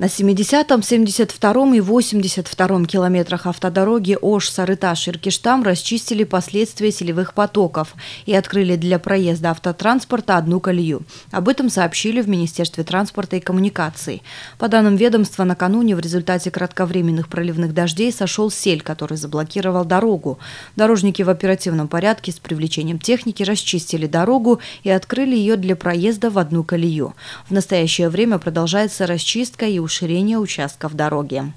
На 70-м, 72-м и 82-м километрах автодороги Ош-Сарыташ-Иркиштам расчистили последствия селевых потоков и открыли для проезда автотранспорта одну колею. Об этом сообщили в Министерстве транспорта и коммуникаций. По данным ведомства, накануне в результате кратковременных проливных дождей сошел сель, который заблокировал дорогу. Дорожники в оперативном порядке с привлечением техники расчистили дорогу и открыли ее для проезда в одну колею. В настоящее время продолжается расчистка и расширения участков дороги.